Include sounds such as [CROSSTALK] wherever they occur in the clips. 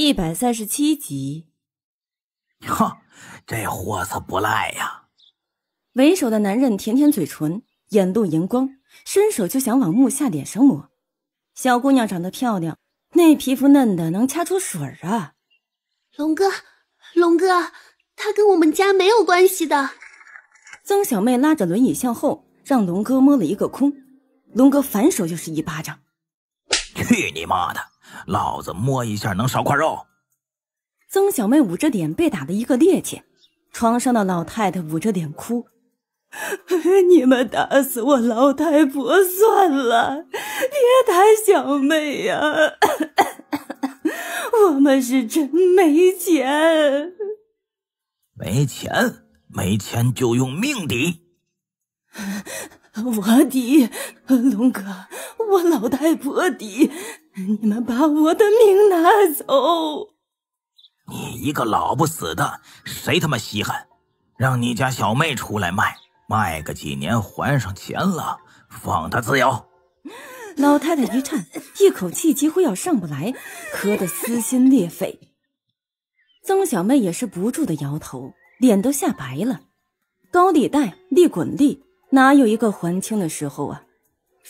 一百三十七集，哈，这货色不赖呀！为首的男人舔舔嘴唇，眼露荧光，伸手就想往木下脸上抹。小姑娘长得漂亮，那皮肤嫩的能掐出水儿啊！龙哥，龙哥，他跟我们家没有关系的。曾小妹拉着轮椅向后，让龙哥摸了一个空。龙哥反手就是一巴掌，去你妈的！老子摸一下能少块肉。曾小妹捂着脸被打的一个趔趄，床上的老太太捂着脸哭：“ [LAUGHS] 你们打死我老太婆算了，别打小妹呀！[COUGHS] 我们是真没钱，没钱没钱就用命抵。[LAUGHS] 我抵，龙哥，我老太婆抵。”你们把我的命拿走！你一个老不死的，谁他妈稀罕？让你家小妹出来卖，卖个几年还上钱了，放她自由。老太太一颤，一口气几乎要上不来，咳得撕心裂肺。曾小妹也是不住的摇头，脸都吓白了。高利贷利滚利，哪有一个还清的时候啊？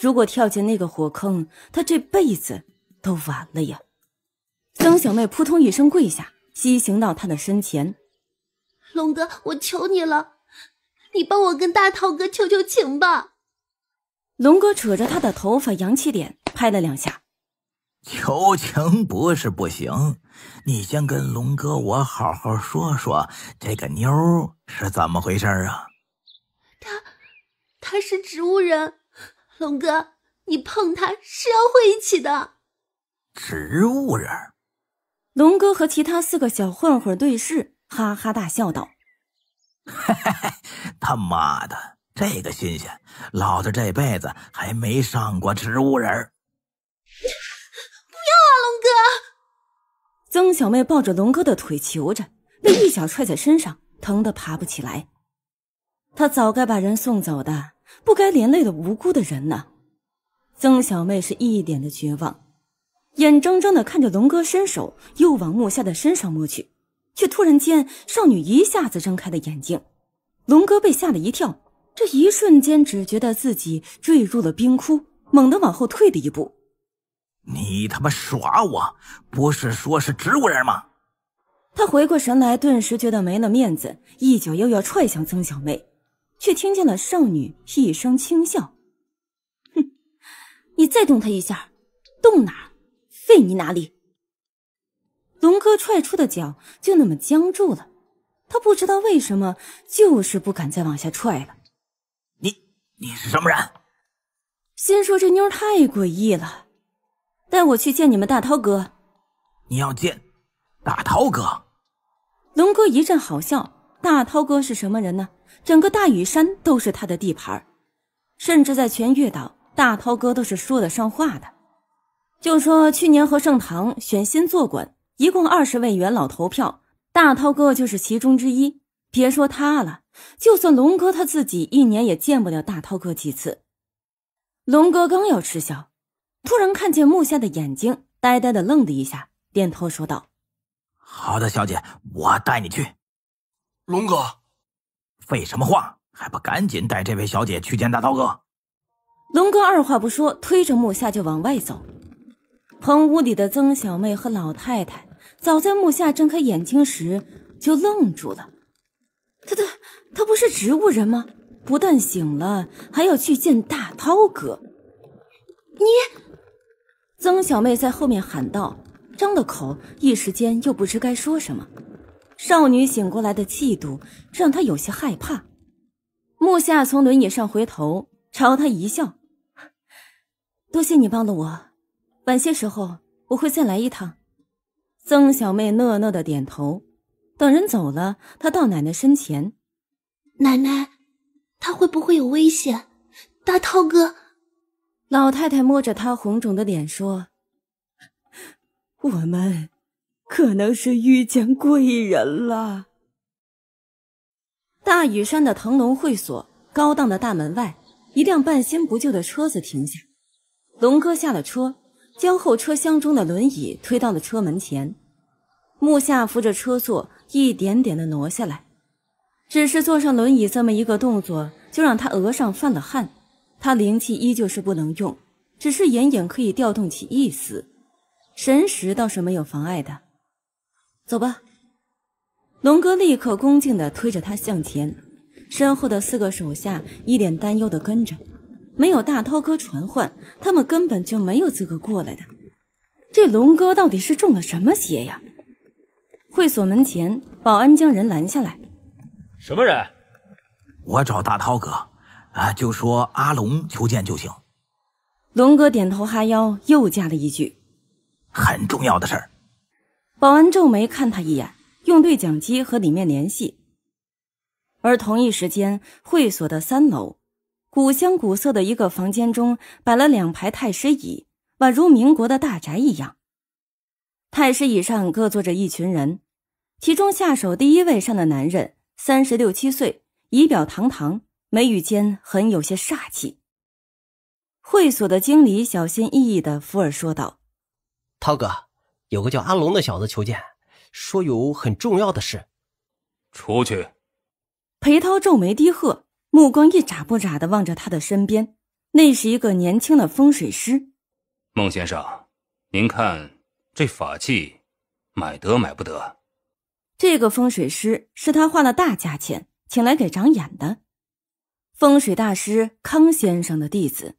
如果跳进那个火坑，她这辈子……都晚了呀！曾小妹扑通一声跪下，膝行到他的身前。龙哥，我求你了，你帮我跟大涛哥求求情吧。龙哥扯着他的头发，扬起脸，拍了两下。求情不是不行，你先跟龙哥我好好说说这个妞是怎么回事啊？她，她是植物人。龙哥，你碰她是要会一起的。植物人，龙哥和其他四个小混混对视，哈哈大笑道：[LAUGHS] “他妈的，这个新鲜，老子这辈子还没上过植物人。”不要啊，龙哥！曾小妹抱着龙哥的腿求着，那一脚踹在身上，疼得爬不起来。他早该把人送走的，不该连累了无辜的人呢。曾小妹是一脸的绝望。眼睁睁地看着龙哥伸手又往木夏的身上摸去，却突然间，少女一下子睁开了眼睛。龙哥被吓了一跳，这一瞬间只觉得自己坠入了冰窟，猛地往后退了一步。你他妈耍我！不是说是植物人吗？他回过神来，顿时觉得没了面子，一脚又要踹向曾小妹，却听见了少女一声轻笑：“哼，你再动他一下，动哪？”废你哪里？龙哥踹出的脚就那么僵住了，他不知道为什么，就是不敢再往下踹了。你，你是什么人？先说这妞太诡异了，带我去见你们大涛哥。你要见大涛哥？龙哥一阵好笑。大涛哥是什么人呢？整个大屿山都是他的地盘甚至在全月岛，大涛哥都是说得上话的。就说去年和盛唐选新坐馆，一共二十位元老投票，大涛哥就是其中之一。别说他了，就算龙哥他自己一年也见不了大涛哥几次。龙哥刚要嗤笑，突然看见木夏的眼睛呆呆的愣了一下，点头说道：“好的，小姐，我带你去。”龙哥，废什么话，还不赶紧带这位小姐去见大涛哥？龙哥二话不说，推着木夏就往外走。棚屋里的曾小妹和老太太，早在木下睁开眼睛时就愣住了。他他他不是植物人吗？不但醒了，还要去见大涛哥。你！曾小妹在后面喊道，张了口，一时间又不知该说什么。少女醒过来的气度，让她有些害怕。木下从轮椅上回头，朝她一笑：“多谢你帮了我。”晚些时候我会再来一趟。曾小妹讷讷的点头。等人走了，她到奶奶身前：“奶奶，他会不会有危险？大涛哥。”老太太摸着她红肿的脸说：“我们可能是遇见贵人了。”大屿山的腾龙会所，高档的大门外，一辆半新不旧的车子停下。龙哥下了车。将后车厢中的轮椅推到了车门前，木下扶着车座，一点点的挪下来。只是坐上轮椅这么一个动作，就让他额上犯了汗。他灵气依旧是不能用，只是隐隐可以调动起意思，神识，倒是没有妨碍的。走吧，龙哥立刻恭敬地推着他向前，身后的四个手下一脸担忧地跟着。没有大涛哥传唤，他们根本就没有资格过来的。这龙哥到底是中了什么邪呀？会所门前，保安将人拦下来：“什么人？我找大涛哥，啊，就说阿龙求见就行。”龙哥点头哈腰，又加了一句：“很重要的事儿。”保安皱眉看他一眼，用对讲机和里面联系。而同一时间，会所的三楼。古香古色的一个房间中，摆了两排太师椅，宛如民国的大宅一样。太师椅上各坐着一群人，其中下手第一位上的男人，三十六七岁，仪表堂堂，眉宇间很有些煞气。会所的经理小心翼翼的附耳说道：“涛哥，有个叫阿龙的小子求见，说有很重要的事。”出去。裴涛皱眉低喝。目光一眨不眨的望着他的身边，那是一个年轻的风水师，孟先生，您看这法器，买得买不得？这个风水师是他花了大价钱请来给长眼的，风水大师康先生的弟子，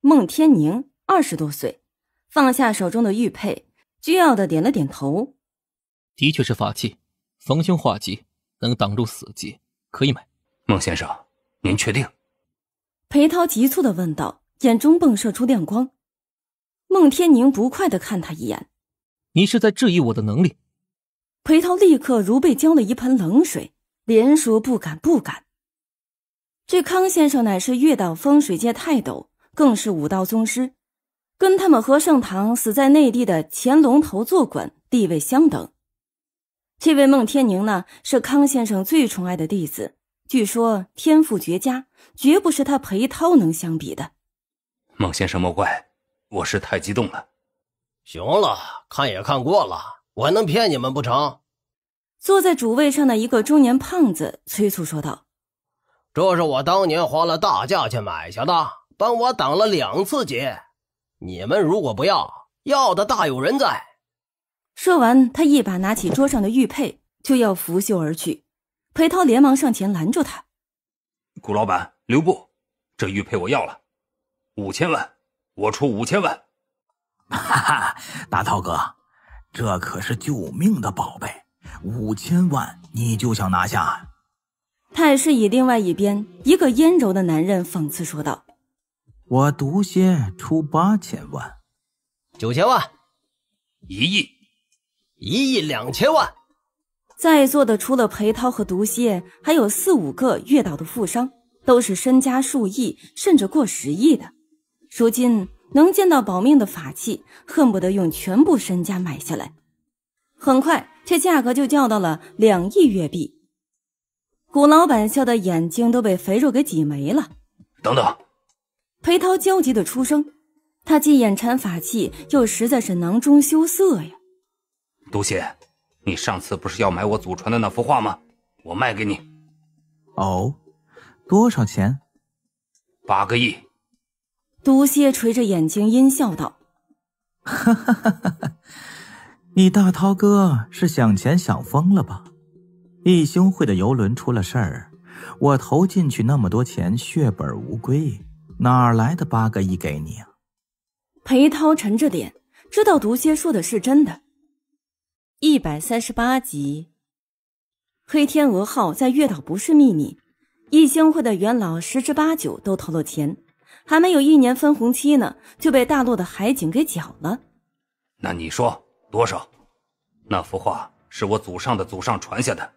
孟天宁，二十多岁，放下手中的玉佩，倨傲的点了点头，的确是法器，逢凶化吉，能挡住死劫，可以买。孟先生，您确定？裴涛急促的问道，眼中迸射出亮光。孟天宁不快的看他一眼：“你是在质疑我的能力？”裴涛立刻如被浇了一盆冷水，连说不敢不敢。这康先生乃是月岛风水界泰斗，更是武道宗师，跟他们和盛堂死在内地的乾龙头坐馆地位相等。这位孟天宁呢，是康先生最宠爱的弟子。据说天赋绝佳，绝不是他裴涛能相比的。孟先生莫怪，我是太激动了。行了，看也看过了，我能骗你们不成？坐在主位上的一个中年胖子催促说道：“这是我当年花了大价钱买下的，帮我挡了两次劫。你们如果不要，要的大有人在。”说完，他一把拿起桌上的玉佩，就要拂袖而去。裴涛连忙上前拦住他：“谷老板留步，这玉佩我要了，五千万，我出五千万。[LAUGHS] ”“哈哈，大涛哥，这可是救命的宝贝，五千万你就想拿下？”太师椅另外一边一个阴柔的男人讽刺说道：“我毒蝎出八千万，九千万，一亿，一亿两千万。”在座的除了裴涛和毒蝎，还有四五个月岛的富商，都是身家数亿，甚至过十亿的。如今能见到保命的法器，恨不得用全部身家买下来。很快，这价格就降到了两亿月币。古老板笑得眼睛都被肥肉给挤没了。等等！裴涛焦急的出声，他既眼馋法器，又实在是囊中羞涩呀。毒蝎。你上次不是要买我祖传的那幅画吗？我卖给你。哦，多少钱？八个亿。毒蝎垂着眼睛阴笑道：“ [LAUGHS] 你大涛哥是想钱想疯了吧？义兴会的游轮出了事儿，我投进去那么多钱，血本无归，哪来的八个亿给你啊？”裴涛沉着脸，知道毒蝎说的是真的。一百三十八集，《黑天鹅号》在月岛不是秘密，义星会的元老十之八九都投了钱，还没有一年分红期呢，就被大陆的海警给缴了。那你说多少？那幅画是我祖上的祖上传下的，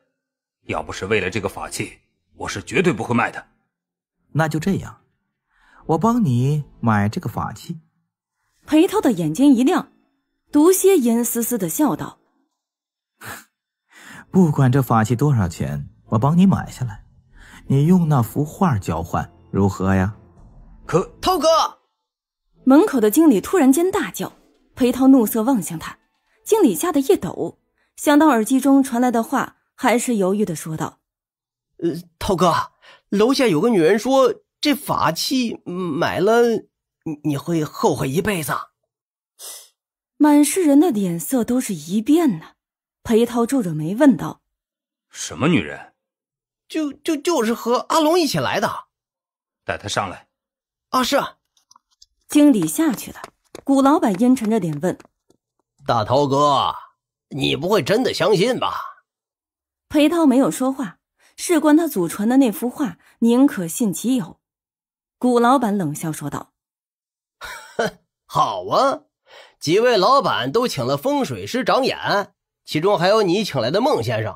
要不是为了这个法器，我是绝对不会卖的。那就这样，我帮你买这个法器。裴涛的眼睛一亮，毒蝎阴丝丝的笑道。[LAUGHS] 不管这法器多少钱，我帮你买下来，你用那幅画交换，如何呀？可涛哥，门口的经理突然间大叫。裴涛怒色望向他，经理吓得一抖，想到耳机中传来的话，还是犹豫的说道：“呃，涛哥，楼下有个女人说这法器买了，你你会后悔一辈子。”满是人的脸色都是一变呢。裴涛皱着眉问道：“什么女人？就就就是和阿龙一起来的，带他上来。”“啊，是。”经理下去了。古老板阴沉着脸问：“大涛哥，你不会真的相信吧？”裴涛没有说话。事关他祖传的那幅画，宁可信其有。古老板冷笑说道：[LAUGHS] “好啊，几位老板都请了风水师掌眼。”其中还有你请来的孟先生、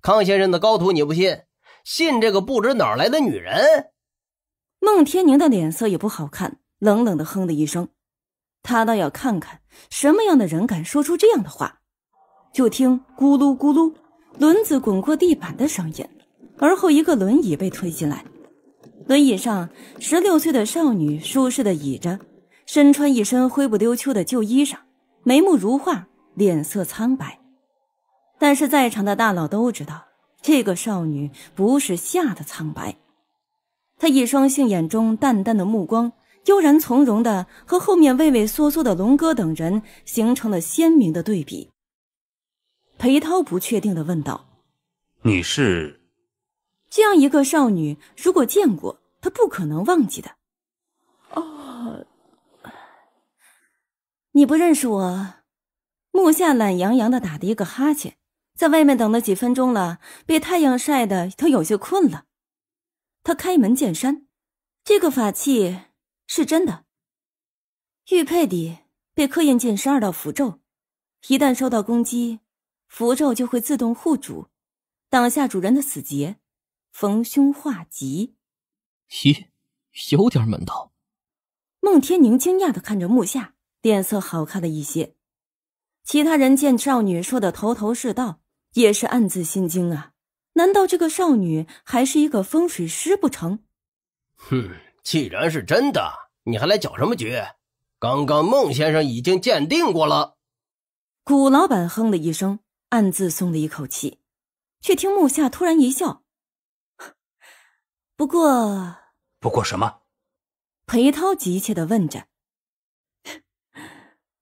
康先生的高徒，你不信，信这个不知哪来的女人？孟天宁的脸色也不好看，冷冷的哼了一声。他倒要看看什么样的人敢说出这样的话。就听咕噜咕噜，轮子滚过地板的声音，而后一个轮椅被推进来。轮椅上，十六岁的少女舒适的倚着，身穿一身灰不溜秋的旧衣裳，眉目如画，脸色苍白。但是在场的大佬都知道，这个少女不是吓得苍白。她一双杏眼中淡淡的目光，悠然从容的和后面畏畏缩缩的龙哥等人形成了鲜明的对比。裴涛不确定的问道：“你是？”这样一个少女，如果见过，她不可能忘记的。哦，你不认识我？”木夏懒洋洋的打的一个哈欠。在外面等了几分钟了，被太阳晒的都有些困了。他开门见山：“这个法器是真的。玉佩里被刻印进十二道符咒，一旦受到攻击，符咒就会自动护主，挡下主人的死劫，逢凶化吉。”咦，有点门道。孟天宁惊讶的看着木下，脸色好看了一些。其他人见少女说的头头是道。也是暗自心惊啊！难道这个少女还是一个风水师不成？哼，既然是真的，你还来搅什么局？刚刚孟先生已经鉴定过了。古老板哼了一声，暗自松了一口气，却听木下突然一笑：“不过……不过什么？”裴涛急切的问着：“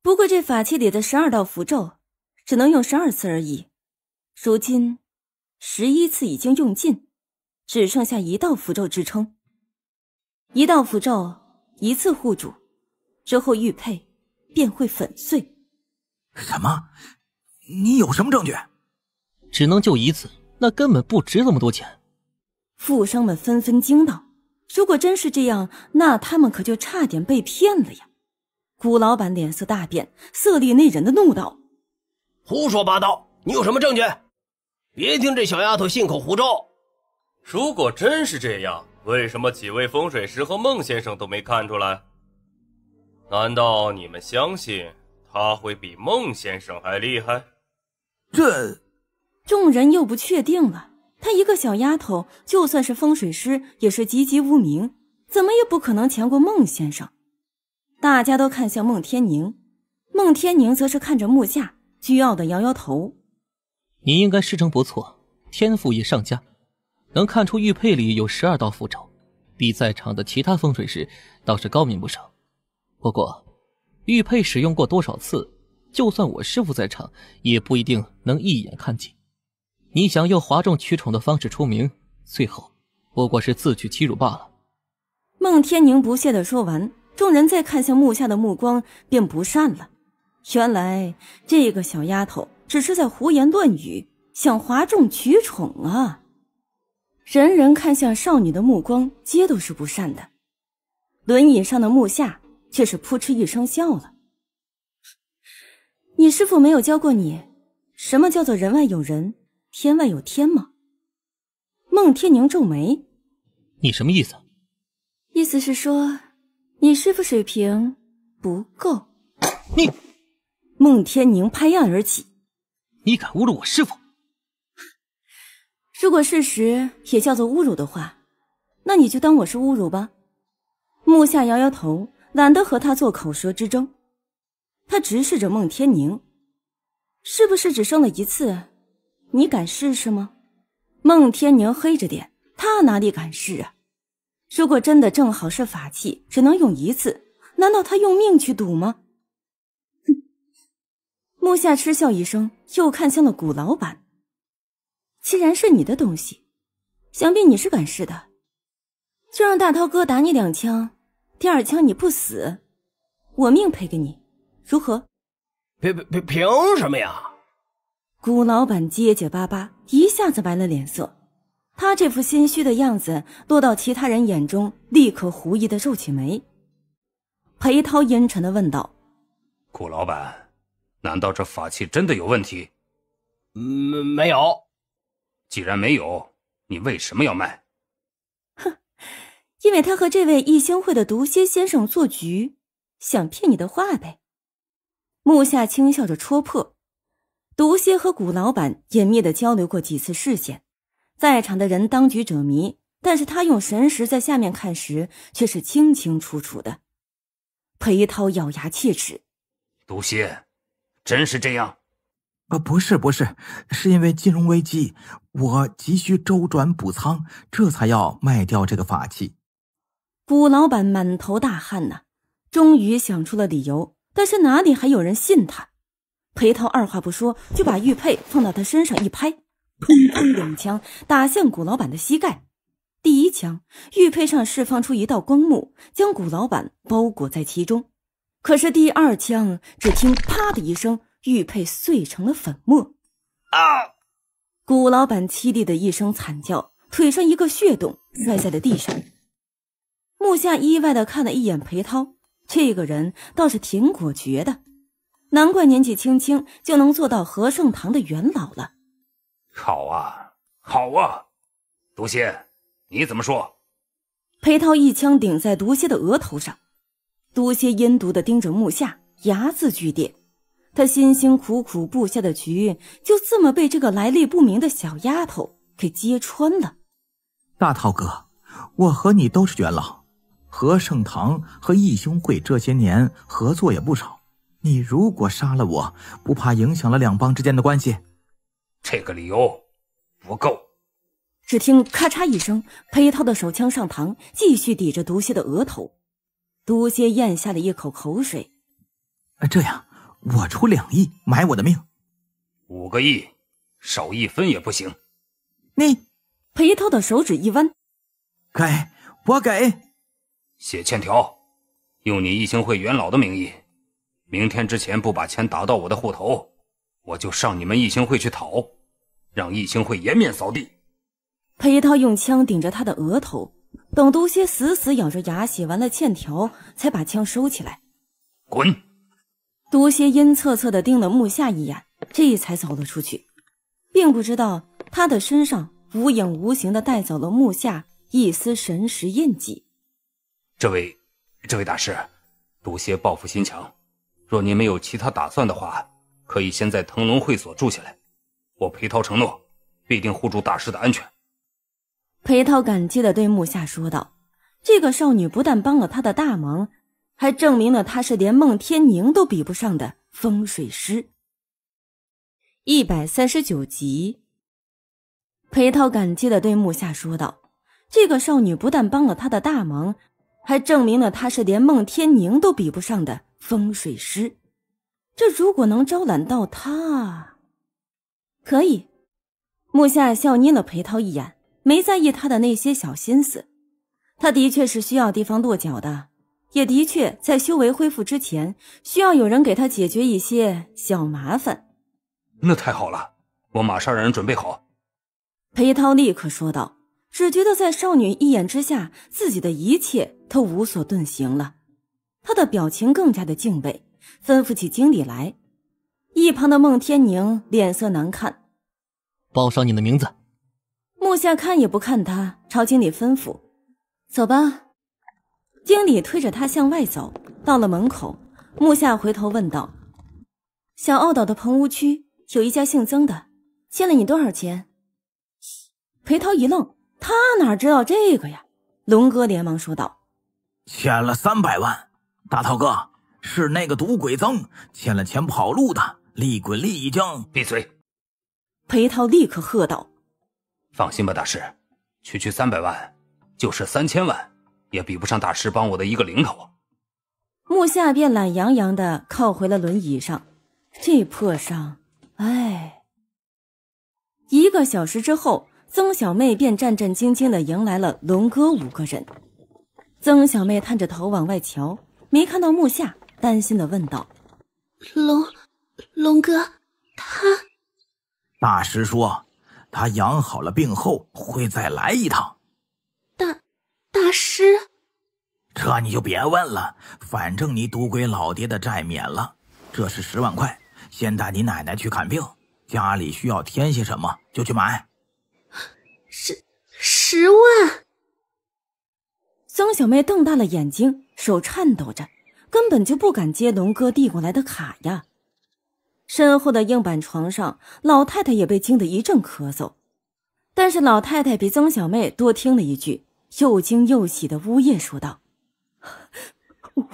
不过这法器里的十二道符咒，只能用十二次而已。”如今，十一次已经用尽，只剩下一道符咒支撑。一道符咒一次护主，之后玉佩便会粉碎。什么？你有什么证据？只能救一次，那根本不值那么多钱。富商们纷纷惊道：“如果真是这样，那他们可就差点被骗了呀！”古老板脸色大变，色厉内荏的怒道：“胡说八道！你有什么证据？”别听这小丫头信口胡诌。如果真是这样，为什么几位风水师和孟先生都没看出来？难道你们相信他会比孟先生还厉害？这，众人又不确定了。她一个小丫头，就算是风水师，也是籍籍无名，怎么也不可能强过孟先生。大家都看向孟天宁，孟天宁则是看着木下，倨傲的摇摇头。你应该师承不错，天赋也上佳，能看出玉佩里有十二道符咒，比在场的其他风水师倒是高明不少。不过，玉佩使用过多少次，就算我师父在场，也不一定能一眼看尽。你想用哗众取宠的方式出名，最后不过是自取其辱罢了。”孟天宁不屑地说完，众人再看向木下的目光便不善了。原来这个小丫头。只是在胡言乱语，想哗众取宠啊！人人看向少女的目光皆都是不善的。轮椅上的木下却是扑哧一声笑了：“你师傅没有教过你，什么叫做人外有人，天外有天吗？”孟天宁皱眉：“你什么意思？意思是说，你师傅水平不够？”你孟天宁拍案而起。你敢侮辱我师傅？如果事实也叫做侮辱的话，那你就当我是侮辱吧。木夏摇摇头，懒得和他做口舌之争。他直视着孟天宁，是不是只生了一次？你敢试试吗？孟天宁黑着脸，他哪里敢试啊？如果真的正好是法器，只能用一次，难道他用命去赌吗？木下嗤笑一声，又看向了古老板。既然是你的东西，想必你是敢试的，就让大涛哥打你两枪，第二枪你不死，我命赔给你，如何？凭凭凭凭什么呀？古老板结结巴巴，一下子白了脸色。他这副心虚的样子，落到其他人眼中，立刻狐疑的皱起眉。裴涛阴沉的问道：“古老板。”难道这法器真的有问题？没没有。既然没有，你为什么要卖？哼，因为他和这位异星会的毒蝎先生做局，想骗你的话呗。木下轻笑着戳破。毒蝎和古老板隐秘的交流过几次视线，在场的人当局者迷，但是他用神识在下面看时，却是清清楚楚的。裴涛咬牙切齿，毒蝎。真是这样？啊，不是，不是，是因为金融危机，我急需周转补仓，这才要卖掉这个法器。古老板满头大汗呐，终于想出了理由，但是哪里还有人信他？裴涛二话不说，就把玉佩放到他身上一拍，砰砰两枪打向古老板的膝盖。第一枪，玉佩上释放出一道光幕，将古老板包裹在其中。可是第二枪，只听“啪”的一声，玉佩碎成了粉末。啊！古老板凄厉的一声惨叫，腿上一个血洞，摔在了地上。木下意外的看了一眼裴涛，这个人倒是挺果决的，难怪年纪轻轻就能做到和盛堂的元老了。好啊，好啊，毒蝎，你怎么说？裴涛一枪顶在毒蝎的额头上。毒蝎阴毒的盯着木下，睚眦俱裂。他辛辛苦苦布下的局，就这么被这个来历不明的小丫头给揭穿了。大涛哥，我和你都是元老，和盛堂和义兄会这些年合作也不少。你如果杀了我，不怕影响了两帮之间的关系？这个理由不够。只听咔嚓一声，裴涛的手枪上膛，继续抵着毒蝎的额头。多谢咽下了一口口水。这样，我出两亿买我的命。五个亿，少一分也不行。你，裴涛的手指一弯，给，我给。写欠条，用你义兴会元老的名义。明天之前不把钱打到我的户头，我就上你们义兴会去讨，让义兴会颜面扫地。裴涛用枪顶着他的额头。等毒蝎死死咬着牙写完了欠条，才把枪收起来。滚！毒蝎阴恻恻地盯了木下一眼，这才走了出去，并不知道他的身上无影无形地带走了木下一丝神识印记。这位，这位大师，毒蝎报复心强，若您没有其他打算的话，可以先在腾龙会所住下来。我裴涛承诺，必定护住大师的安全。裴涛感激地对木夏说道：“这个少女不但帮了他的大忙，还证明了他是连孟天宁都比不上的风水师。”一百三十九集，裴涛感激地对木夏说道：“这个少女不但帮了他的大忙，还证明了他是连孟天宁都比不上的风水师。这如果能招揽到他，可以。”木夏笑睨了裴涛一眼。没在意他的那些小心思，他的确是需要地方落脚的，也的确在修为恢复之前，需要有人给他解决一些小麻烦。那太好了，我马上让人准备好。裴涛立刻说道，只觉得在少女一眼之下，自己的一切都无所遁形了。他的表情更加的敬畏，吩咐起经理来。一旁的孟天宁脸色难看，报上你的名字。木下看也不看他，朝经理吩咐：“走吧。”经理推着他向外走，到了门口，木下回头问道：“小澳岛的棚屋区有一家姓曾的，欠了你多少钱？”裴涛一愣，他哪知道这个呀？龙哥连忙说道：“欠了三百万，大涛哥是那个赌鬼曾欠了钱跑路的，利滚利已经……”闭嘴！裴涛立刻喝道。放心吧，大师，区区三百万，就是三千万，也比不上大师帮我的一个零头木下便懒洋洋的靠回了轮椅上，这破伤，唉。一个小时之后，曾小妹便战战兢兢的迎来了龙哥五个人。曾小妹探着头往外瞧，没看到木下，担心的问道：“龙，龙哥，他？”大师说。他养好了病后会再来一趟，大大师，这你就别问了，反正你赌鬼老爹的债免了，这是十万块，先带你奶奶去看病，家里需要添些什么就去买。十十万！曾小妹瞪大了眼睛，手颤抖着，根本就不敢接龙哥递过来的卡呀。身后的硬板床上，老太太也被惊得一阵咳嗽，但是老太太比曾小妹多听了一句，又惊又喜的呜咽说道：“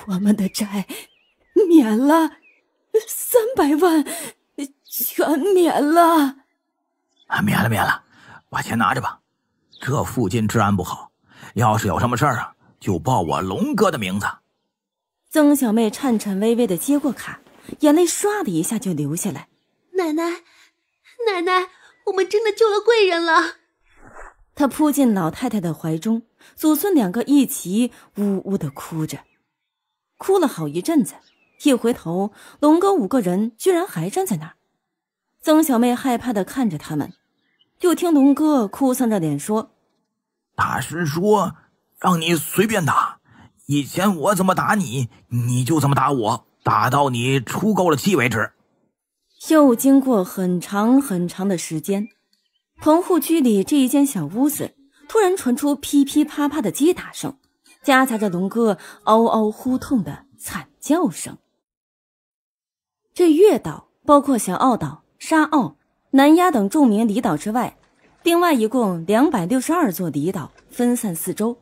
我们的债免了，三百万全免了，免了免了，把钱拿着吧。这附近治安不好，要是有什么事儿啊，就报我龙哥的名字。”曾小妹颤颤巍巍的接过卡。眼泪唰的一下就流下来，奶奶，奶奶，我们真的救了贵人了！她扑进老太太的怀中，祖孙两个一起呜呜的哭着，哭了好一阵子。一回头，龙哥五个人居然还站在那儿。曾小妹害怕的看着他们，就听龙哥哭丧着脸说：“大师说，让你随便打，以前我怎么打你，你就怎么打我。”打到你出够了气为止。又经过很长很长的时间，棚户区里这一间小屋子突然传出噼噼啪啪的击打声，夹杂着龙哥嗷嗷呼痛的惨叫声。这月岛包括小澳岛、沙澳、南丫等著名离岛之外，另外一共两百六十二座离岛分散四周。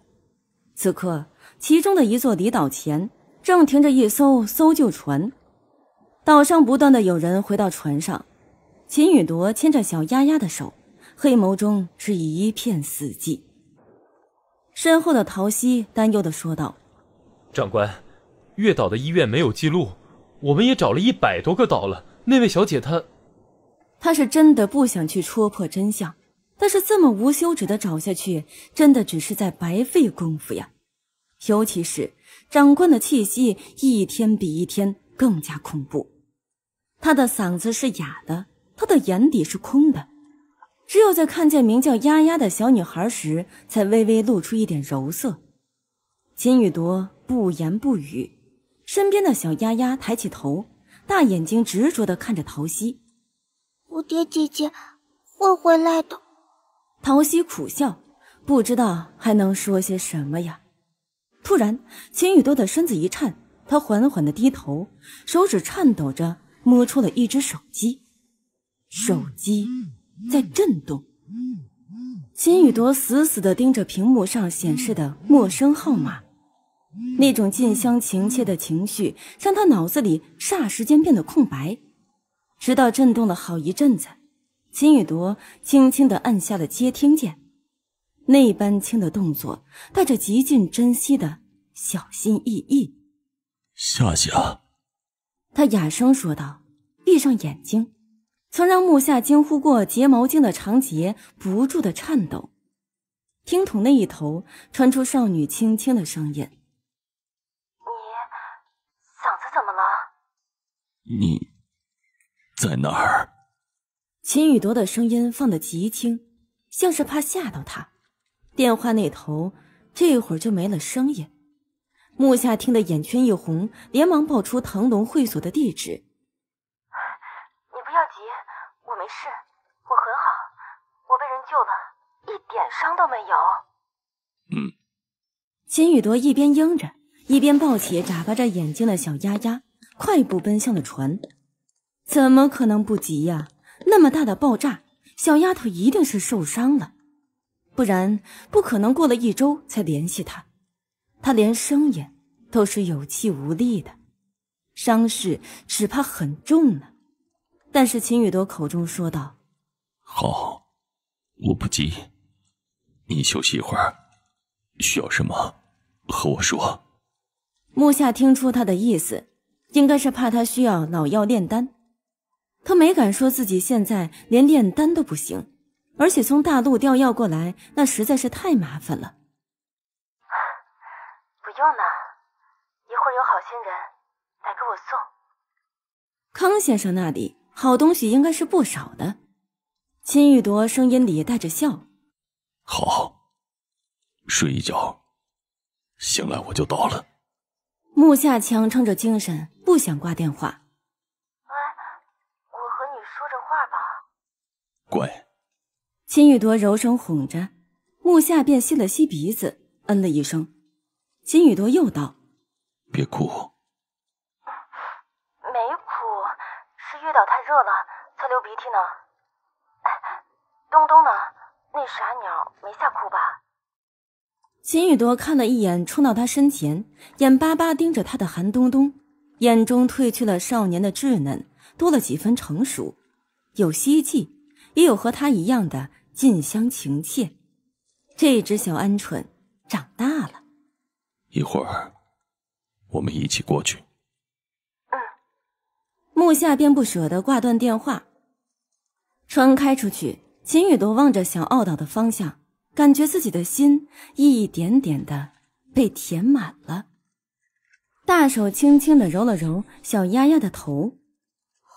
此刻，其中的一座离岛前。正停着一艘搜救船，岛上不断的有人回到船上。秦雨铎牵着小丫丫的手，黑眸中是一片死寂。身后的陶西担忧的说道：“长官，月岛的医院没有记录，我们也找了一百多个岛了。那位小姐她……”他是真的不想去戳破真相，但是这么无休止的找下去，真的只是在白费功夫呀，尤其是……长官的气息一天比一天更加恐怖，他的嗓子是哑的，他的眼底是空的，只有在看见名叫丫丫的小女孩时，才微微露出一点柔色。秦雨铎不言不语，身边的小丫丫抬起头，大眼睛执着地看着陶西。蝴蝶姐姐会回来的。陶西苦笑，不知道还能说些什么呀。突然，秦雨多的身子一颤，他缓缓的低头，手指颤抖着摸出了一只手机，手机在震动。秦雨多死死的盯着屏幕上显示的陌生号码，那种近乡情怯的情绪让他脑子里霎时间变得空白。直到震动了好一阵子，秦雨多轻轻的按下了接听键。那般轻的动作，带着极尽珍惜的小心翼翼。夏夏，他哑声说道，闭上眼睛，曾让木夏惊呼过睫毛精的长睫不住的颤抖。听筒那一头，传出少女轻轻的声音：“你嗓子怎么了？”“你，在哪儿？”秦雨铎的声音放得极轻，像是怕吓到她。电话那头，这会儿就没了声音。木夏听得眼圈一红，连忙报出腾龙会所的地址。你不要急，我没事，我很好，我被人救了，一点伤都没有。嗯。秦宇铎一边应着，一边抱起眨巴着眼睛的小丫丫，快步奔向了船。怎么可能不急呀？那么大的爆炸，小丫头一定是受伤了。不然不可能过了一周才联系他，他连声音都是有气无力的，伤势只怕很重呢。但是秦雨多口中说道：“好，我不急，你休息一会儿，需要什么和我说。”木下听出他的意思，应该是怕他需要老药炼丹，他没敢说自己现在连炼丹都不行。而且从大陆调药过来，那实在是太麻烦了。不用了，一会儿有好心人来给我送。康先生那里好东西应该是不少的。金玉铎声音里带着笑。好，睡一觉，醒来我就到了。木下强撑着精神，不想挂电话。喂，我和你说着话吧。乖。秦雨铎柔声哄着，木夏便吸了吸鼻子，嗯了一声。秦雨铎又道：“别哭，没哭，是月岛太热了，才流鼻涕呢。”哎，东呢？那傻鸟没吓哭吧？秦雨多看了一眼冲到他身前，眼巴巴盯着他的韩冬冬，眼中褪去了少年的稚嫩，多了几分成熟，有希冀，也有和他一样的。近乡情怯，这只小鹌鹑长大了。一会儿，我们一起过去。啊，木夏便不舍得挂断电话。窗开出去，秦雨都望着小澳岛的方向，感觉自己的心一点点的被填满了。大手轻轻的揉了揉小丫丫的头。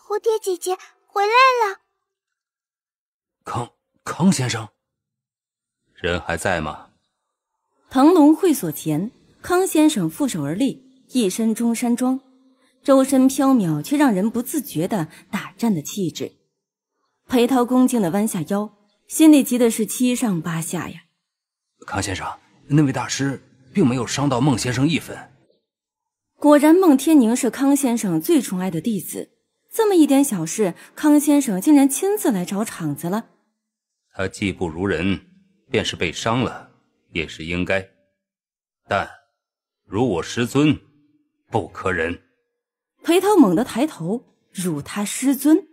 蝴蝶姐姐回来了。康。康先生，人还在吗？腾龙会所前，康先生负手而立，一身中山装，周身飘渺却让人不自觉的打颤的气质。裴涛恭敬的弯下腰，心里急的是七上八下呀。康先生，那位大师并没有伤到孟先生一分。果然，孟天宁是康先生最宠爱的弟子，这么一点小事，康先生竟然亲自来找场子了。他技不如人，便是被伤了，也是应该。但辱我师尊，不可忍。裴涛猛地抬头，辱他师尊？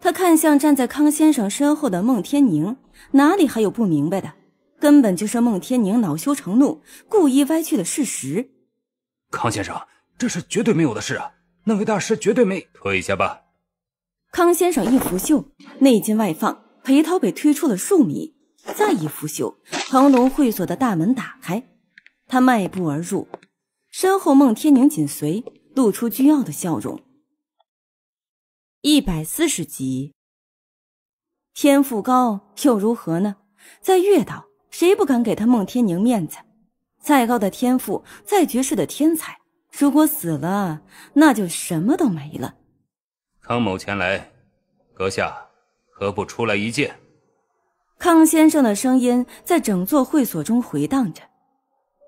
他看向站在康先生身后的孟天宁，哪里还有不明白的？根本就是孟天宁恼羞成怒，故意歪曲的事实。康先生，这是绝对没有的事啊！那位大师绝对没……退下吧。康先生一拂袖，内紧外放。裴涛被推出了数米，再一拂袖，腾龙会所的大门打开，他迈步而入，身后孟天宁紧随，露出倨傲的笑容。一百四十级，天赋高又如何呢？在月岛，谁不敢给他孟天宁面子？再高的天赋，再绝世的天才，如果死了，那就什么都没了。康某前来，阁下。何不出来一见？康先生的声音在整座会所中回荡着。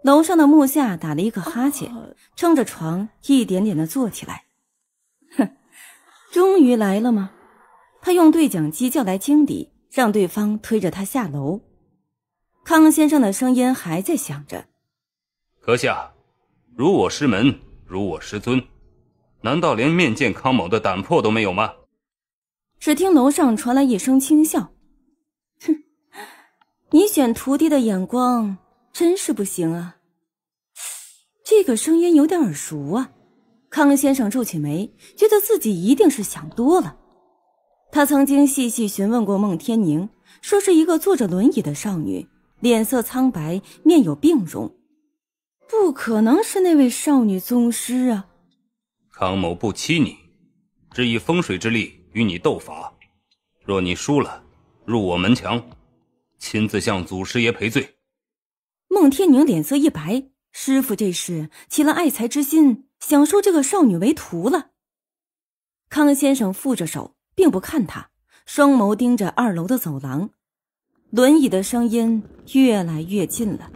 楼上的木下打了一个哈欠，撑着床一点点的坐起来。哼，终于来了吗？他用对讲机叫来经理，让对方推着他下楼。康先生的声音还在响着：“阁下，辱我师门，辱我师尊，难道连面见康某的胆魄都没有吗？”只听楼上传来一声轻笑，“哼，你选徒弟的眼光真是不行啊。”这个声音有点耳熟啊！康先生皱起眉，觉得自己一定是想多了。他曾经细细询问过孟天宁，说是一个坐着轮椅的少女，脸色苍白，面有病容，不可能是那位少女宗师啊！康某不欺你，只以风水之力。与你斗法，若你输了，入我门墙，亲自向祖师爷赔罪。孟天宁脸色一白，师傅这是起了爱才之心，想收这个少女为徒了。康先生负着手，并不看他，双眸盯着二楼的走廊。轮椅的声音越来越近了，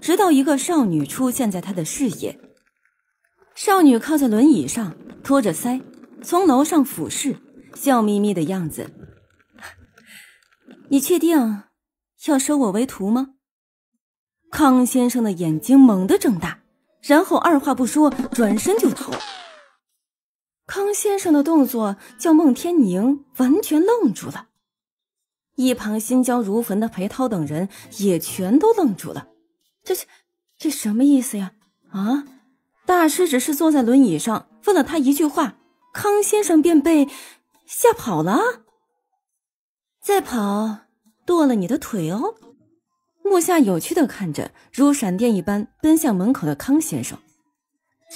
直到一个少女出现在他的视野。少女靠在轮椅上，托着腮，从楼上俯视。笑眯眯的样子，你确定要收我为徒吗？康先生的眼睛猛地睁大，然后二话不说，转身就逃。康先生的动作叫孟天宁完全愣住了，一旁心焦如焚的裴涛等人也全都愣住了。这这什么意思呀？啊，大师只是坐在轮椅上问了他一句话，康先生便被。吓跑了！再跑，剁了你的腿哦！木下有趣的看着，如闪电一般奔向门口的康先生。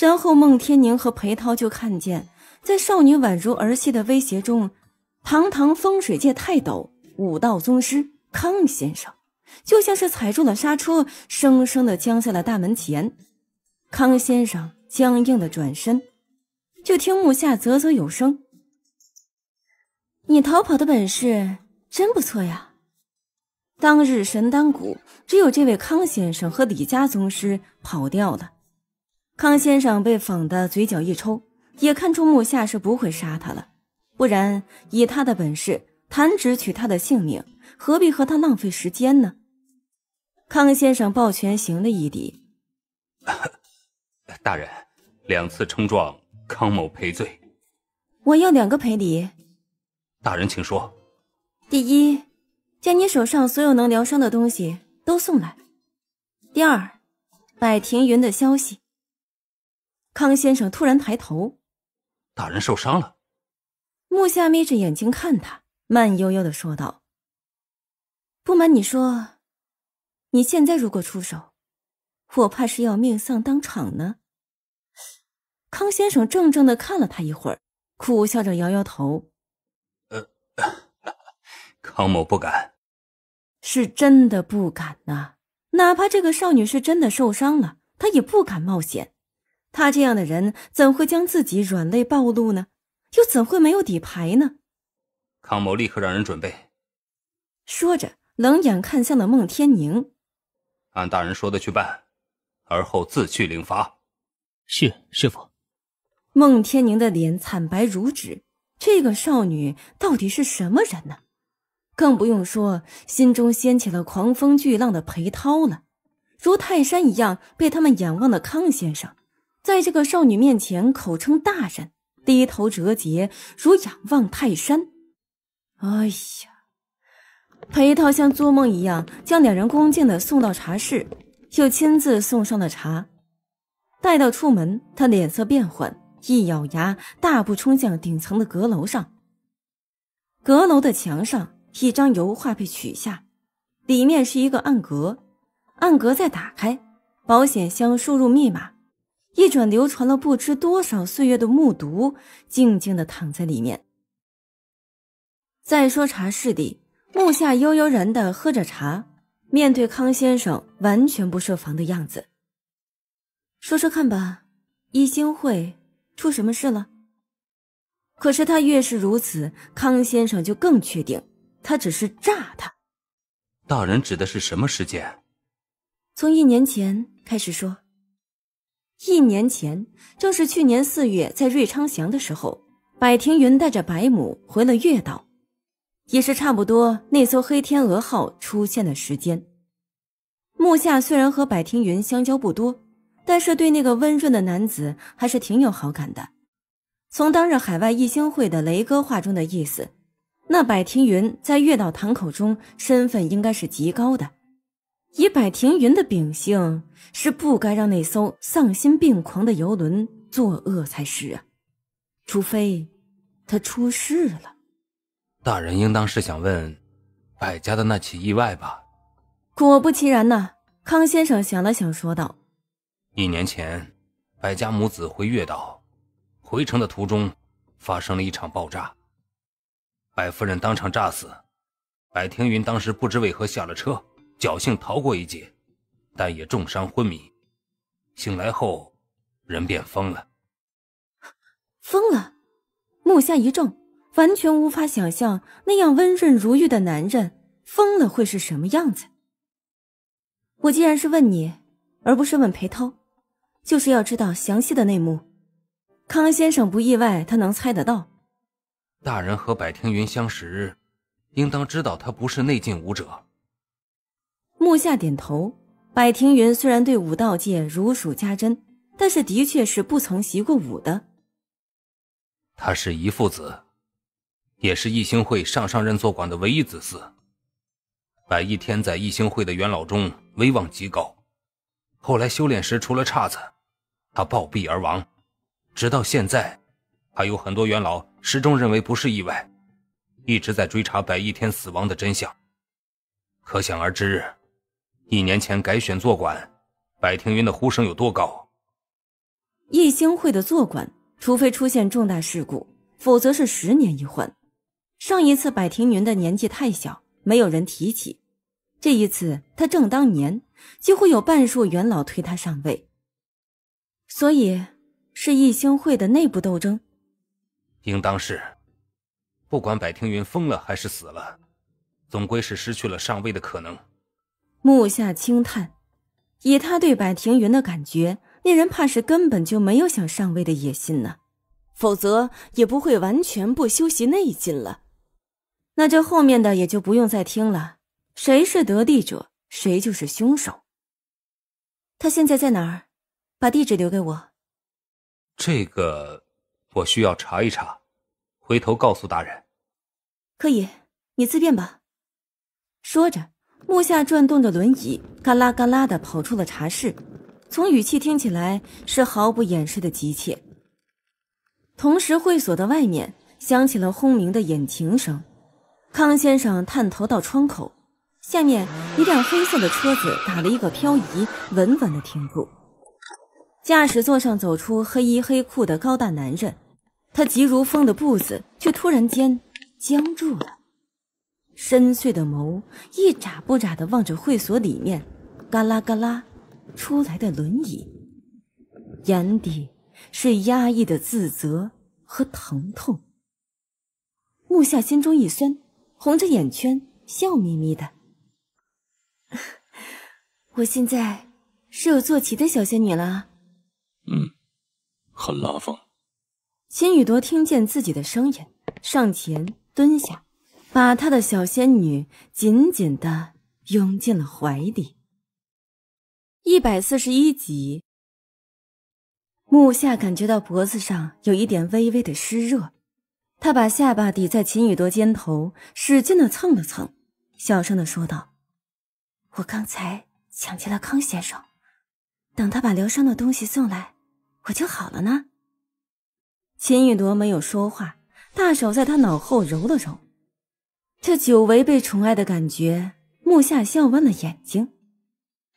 然后孟天宁和裴涛就看见，在少女宛如儿戏的威胁中，堂堂风水界泰斗、武道宗师康先生，就像是踩住了刹车，生生的僵在了大门前。康先生僵硬的转身，就听木下啧啧有声。你逃跑的本事真不错呀！当日神丹谷只有这位康先生和李家宗师跑掉了。康先生被讽得嘴角一抽，也看出木下是不会杀他了，不然以他的本事，弹指取他的性命，何必和他浪费时间呢？康先生抱拳行了一礼：[LAUGHS] “大人，两次冲撞，康某赔罪。”我要两个赔礼。大人，请说。第一，将你手上所有能疗伤的东西都送来。第二，百庭云的消息。康先生突然抬头，大人受伤了。木夏眯着眼睛看他，慢悠悠的说道：“不瞒你说，你现在如果出手，我怕是要命丧当场呢。”康先生怔怔的看了他一会儿，苦笑着摇摇头。[LAUGHS] 康某不敢，是真的不敢呐。哪怕这个少女是真的受伤了，她也不敢冒险。她这样的人，怎会将自己软肋暴露呢？又怎会没有底牌呢？康某立刻让人准备。说着，冷眼看向了孟天宁。按大人说的去办，而后自去领罚。是，师傅。孟天宁的脸惨白如纸。这个少女到底是什么人呢？更不用说心中掀起了狂风巨浪的裴涛了，如泰山一样被他们仰望的康先生，在这个少女面前口称大人，低头折节，如仰望泰山。哎呀，裴涛像做梦一样，将两人恭敬地送到茶室，又亲自送上了茶。待到出门，他脸色变缓，一咬牙，大步冲向顶层的阁楼上。阁楼的墙上，一张油画被取下，里面是一个暗格，暗格再打开，保险箱输入密码，一转流传了不知多少岁月的木渎，静静的躺在里面。再说茶室里，木下悠悠然的喝着茶，面对康先生完全不设防的样子，说说看吧，一心会。出什么事了？可是他越是如此，康先生就更确定他只是诈他。大人指的是什么时间？从一年前开始说。一年前，正是去年四月，在瑞昌祥的时候，百庭云带着白母回了月岛，也是差不多那艘黑天鹅号出现的时间。木下虽然和百庭云相交不多。但是对那个温润的男子还是挺有好感的。从当日海外异星会的雷哥话中的意思，那百庭云在月岛堂口中身份应该是极高的。以百庭云的秉性，是不该让那艘丧心病狂的游轮作恶才是啊！除非，他出事了。大人应当是想问，百家的那起意外吧？果不其然呐，康先生想了想说道。一年前，白家母子回月岛，回城的途中发生了一场爆炸。白夫人当场炸死，白庭云当时不知为何下了车，侥幸逃过一劫，但也重伤昏迷。醒来后，人便疯了。疯了！木下一怔，完全无法想象那样温润如玉的男人疯了会是什么样子。我既然是问你，而不是问裴涛。就是要知道详细的内幕，康先生不意外，他能猜得到。大人和百庭云相识，应当知道他不是内劲武者。木下点头。百庭云虽然对武道界如数家珍，但是的确是不曾习过武的。他是遗父子，也是异星会上上任做馆的唯一子嗣。百亿天在异星会的元老中威望极高。后来修炼时出了岔子，他暴毙而亡。直到现在，还有很多元老始终认为不是意外，一直在追查百一天死亡的真相。可想而知，一年前改选坐馆，百庭云的呼声有多高。逸星会的坐馆，除非出现重大事故，否则是十年一换。上一次百庭云的年纪太小，没有人提起。这一次，他正当年，几乎有半数元老推他上位，所以是异兴会的内部斗争。应当是，不管百庭云疯了还是死了，总归是失去了上位的可能。木下轻叹，以他对百庭云的感觉，那人怕是根本就没有想上位的野心呢，否则也不会完全不修习内劲了。那这后面的也就不用再听了。谁是得利者，谁就是凶手。他现在在哪儿？把地址留给我。这个我需要查一查，回头告诉大人。可以，你自便吧。说着，木下转动着轮椅，嘎啦嘎啦的跑出了茶室。从语气听起来是毫不掩饰的急切。同时，会所的外面响起了轰鸣的引擎声。康先生探头到窗口。下面，一辆黑色的车子打了一个漂移，稳稳的停住。驾驶座上走出黑衣黑裤的高大男人，他急如风的步子却突然间僵住了。深邃的眸一眨不眨的望着会所里面，嘎啦嘎啦出来的轮椅，眼底是压抑的自责和疼痛。木夏心中一酸，红着眼圈，笑眯眯的。我现在是有坐骑的小仙女了，嗯，很拉风。秦雨铎听见自己的声音，上前蹲下，把她的小仙女紧紧的拥进了怀里。一百四十一集，木夏感觉到脖子上有一点微微的湿热，她把下巴抵在秦雨铎肩头，使劲的蹭了蹭，小声的说道：“我刚才。”抢劫了康先生，等他把疗伤的东西送来，我就好了呢。秦雨铎没有说话，大手在他脑后揉了揉，这久违被宠爱的感觉，木下笑弯了眼睛。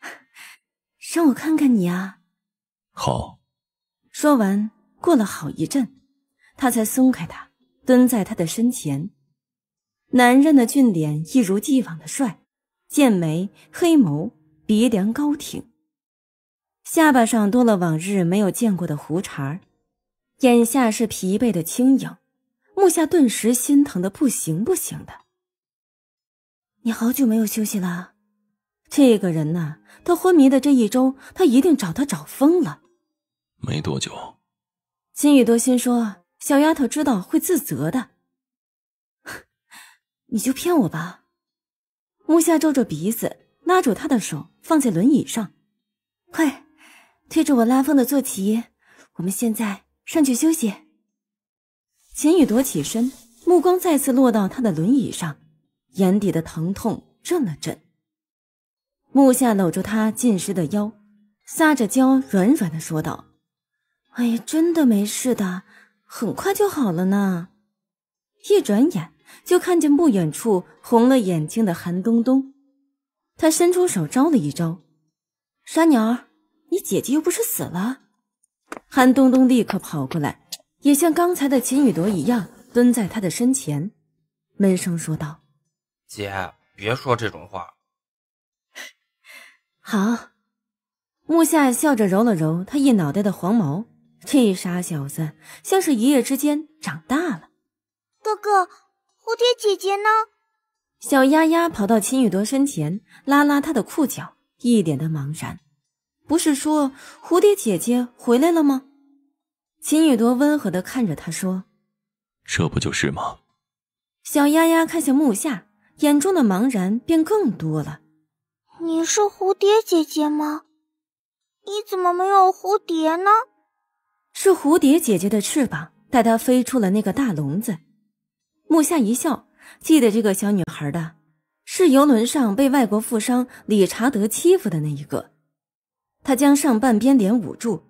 [LAUGHS] 让我看看你啊。好。说完，过了好一阵，他才松开他，蹲在他的身前。男人的俊脸一如既往的帅，剑眉黑眸。鼻梁高挺，下巴上多了往日没有见过的胡茬儿，眼下是疲惫的轻盈，木夏顿时心疼的不行不行的。你好久没有休息了，这个人呐，他昏迷的这一周，他一定找他找疯了。没多久，金宇多心说小丫头知道会自责的，[LAUGHS] 你就骗我吧。木夏皱着鼻子。拉住他的手，放在轮椅上，快，推着我拉风的坐骑，我们现在上去休息。秦雨朵起身，目光再次落到他的轮椅上，眼底的疼痛震了震。木下搂住他浸湿的腰，撒着娇软软的说道：“哎呀，真的没事的，很快就好了呢。”一转眼就看见不远处红了眼睛的韩冬冬。他伸出手招了一招，傻鸟，你姐姐又不是死了。韩冬冬立刻跑过来，也像刚才的秦雨朵一样蹲在他的身前，闷声说道：“姐，别说这种话。”好，木夏笑着揉了揉他一脑袋的黄毛，这傻小子像是一夜之间长大了。哥哥，蝴蝶姐姐呢？小丫丫跑到秦雨多身前，拉拉他的裤脚，一脸的茫然。不是说蝴蝶姐姐回来了吗？秦雨多温和的看着他说：“这不就是吗？”小丫丫看向木夏，眼中的茫然便更多了。你是蝴蝶姐姐吗？你怎么没有蝴蝶呢？是蝴蝶姐姐的翅膀带她飞出了那个大笼子。木夏一笑。记得这个小女孩的，是游轮上被外国富商理查德欺负的那一个。他将上半边脸捂住，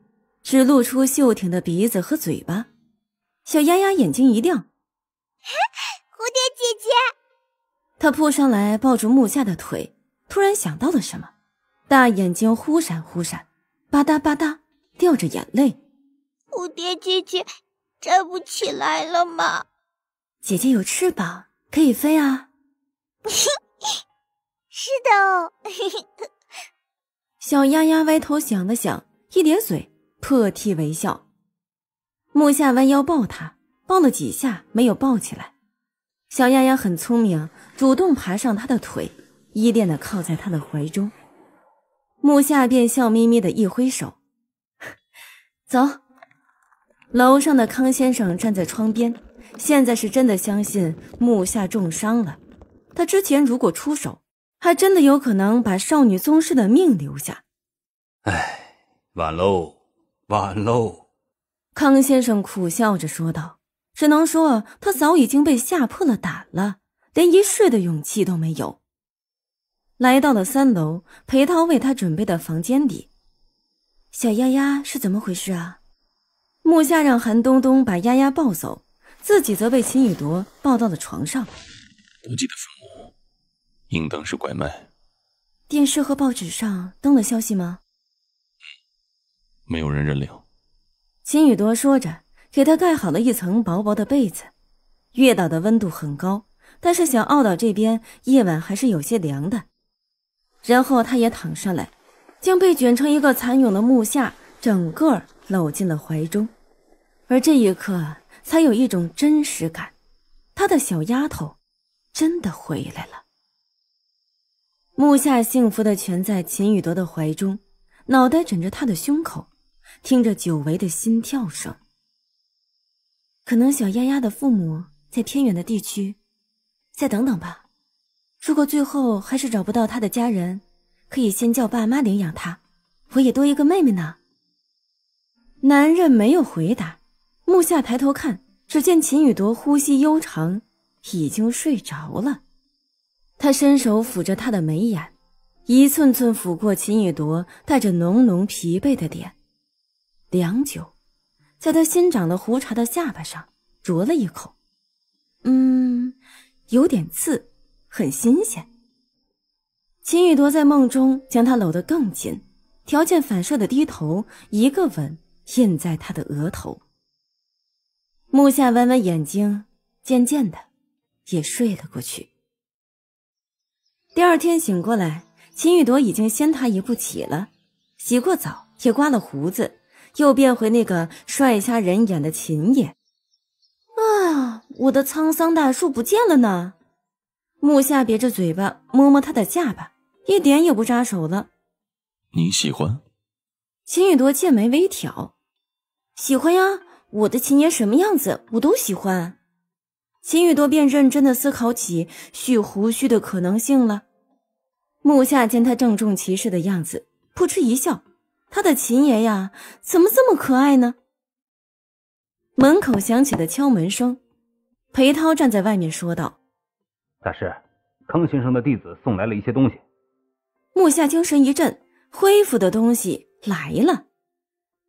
只露出秀挺的鼻子和嘴巴。小丫丫眼睛一亮，[LAUGHS] 蝴蝶姐姐，她扑上来抱住木夏的腿，突然想到了什么，大眼睛忽闪忽闪，吧嗒吧嗒掉着眼泪。蝴蝶姐姐，站不起来了吗？姐姐有翅膀。可以飞啊！[LAUGHS] 是的哦。[LAUGHS] 小丫丫歪头想了想，一咧嘴，破涕为笑。木下弯腰抱她，抱了几下没有抱起来。小丫丫很聪明，主动爬上他的腿，依恋的靠在他的怀中。木下便笑眯眯的一挥手：“ [LAUGHS] 走。”楼上的康先生站在窗边。现在是真的相信木下重伤了，他之前如果出手，还真的有可能把少女宗师的命留下。哎，晚喽，晚喽！康先生苦笑着说道，只能说他早已经被吓破了胆了，连一睡的勇气都没有。来到了三楼，裴涛为他准备的房间里，小丫丫是怎么回事啊？木下让韩冬冬把丫丫抱走。自己则被秦雨铎抱到了床上。不记的父母，应当是拐卖。电视和报纸上登了消息吗？没有人认领。秦雨铎说着，给他盖好了一层薄薄的被子。月岛的温度很高，但是小奥岛这边夜晚还是有些凉的。然后他也躺上来，将被卷成一个蚕蛹的木下整个搂进了怀中。而这一刻。才有一种真实感，他的小丫头真的回来了。木下幸福的蜷在秦雨德的怀中，脑袋枕着他的胸口，听着久违的心跳声。可能小丫丫的父母在偏远的地区，再等等吧。如果最后还是找不到他的家人，可以先叫爸妈领养他，我也多一个妹妹呢。男人没有回答。木下抬头看，只见秦雨铎呼吸悠长，已经睡着了。他伸手抚着他的眉眼，一寸寸抚过秦雨铎带着浓浓疲惫的脸。良久，在他新长的胡茬的下巴上啄了一口，嗯，有点刺，很新鲜。秦雨铎在梦中将他搂得更紧，条件反射的低头，一个吻印在他的额头。木下弯弯眼睛，渐渐的也睡了过去。第二天醒过来，秦雨朵已经先他一步起了，洗过澡，也刮了胡子，又变回那个帅瞎人眼的秦爷。啊，我的沧桑大叔不见了呢！木下别着嘴巴，摸摸他的下巴，一点也不扎手了。你喜欢？秦雨朵剑眉微挑，喜欢呀。我的秦爷什么样子我都喜欢，秦雨多便认真的思考起蓄胡须的可能性了。木下见他郑重其事的样子，扑哧一笑：“他的秦爷呀，怎么这么可爱呢？”门口响起的敲门声，裴涛站在外面说道：“大师，康先生的弟子送来了一些东西。”木下精神一振，恢复的东西来了，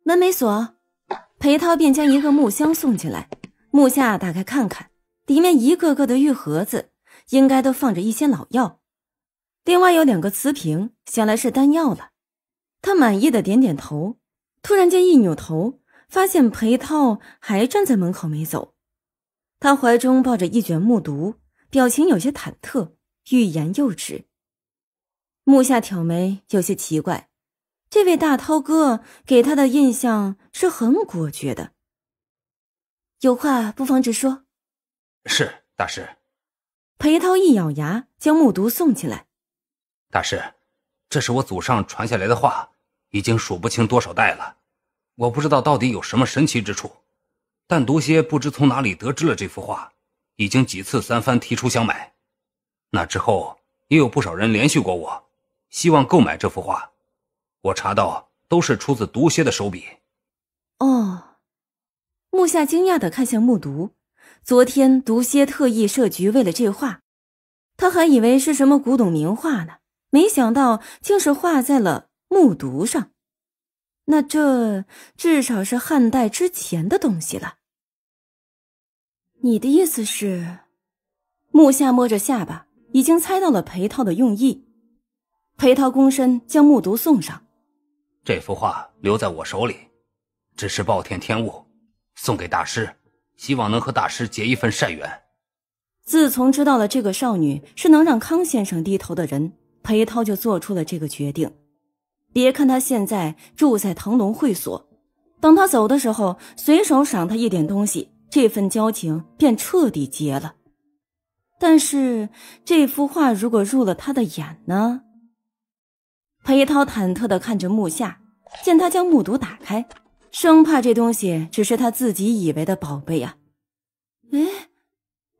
门没锁。裴涛便将一个木箱送进来，木下打开看看，里面一个个的玉盒子，应该都放着一些老药。另外有两个瓷瓶，想来是丹药了。他满意的点点头，突然间一扭头，发现裴涛还站在门口没走。他怀中抱着一卷木牍，表情有些忐忑，欲言又止。木下挑眉，有些奇怪。这位大涛哥给他的印象是很果决的，有话不妨直说。是大师，裴涛一咬牙，将木牍送进来。大师，这是我祖上传下来的话，已经数不清多少代了。我不知道到底有什么神奇之处，但毒蝎不知从哪里得知了这幅画，已经几次三番提出想买。那之后也有不少人联系过我，希望购买这幅画。我查到都是出自毒蝎的手笔。哦，木下惊讶的看向木毒。昨天毒蝎特意设局为了这画，他还以为是什么古董名画呢，没想到竟是画在了木毒上。那这至少是汉代之前的东西了。你的意思是？木下摸着下巴，已经猜到了裴涛的用意。裴涛躬身将木毒送上。这幅画留在我手里，只是暴殄天物。送给大师，希望能和大师结一份善缘。自从知道了这个少女是能让康先生低头的人，裴涛就做出了这个决定。别看他现在住在腾龙会所，等他走的时候，随手赏他一点东西，这份交情便彻底结了。但是这幅画如果入了他的眼呢？裴涛忐忑地看着木下，见他将木牍打开，生怕这东西只是他自己以为的宝贝呀。哎，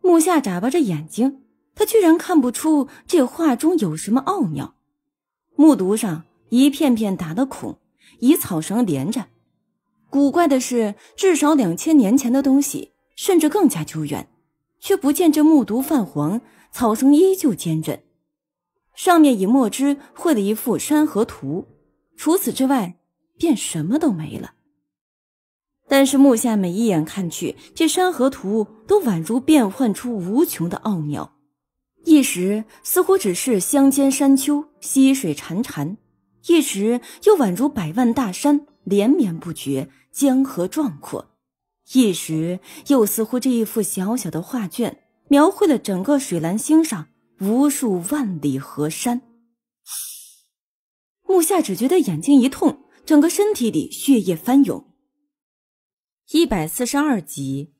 木下眨巴着眼睛，他居然看不出这画中有什么奥妙。木牍上一片片打的孔，以草绳连着。古怪的是，至少两千年前的东西，甚至更加久远，却不见这木牍泛黄，草绳依旧坚韧。上面以墨汁绘了一幅山河图，除此之外便什么都没了。但是木下美一眼看去，这山河图都宛如变幻出无穷的奥妙，一时似乎只是乡间山丘、溪水潺潺，一时又宛如百万大山连绵不绝、江河壮阔，一时又似乎这一幅小小的画卷描绘了整个水蓝星上。无数万里河山，木下只觉得眼睛一痛，整个身体里血液翻涌。一百四十二集，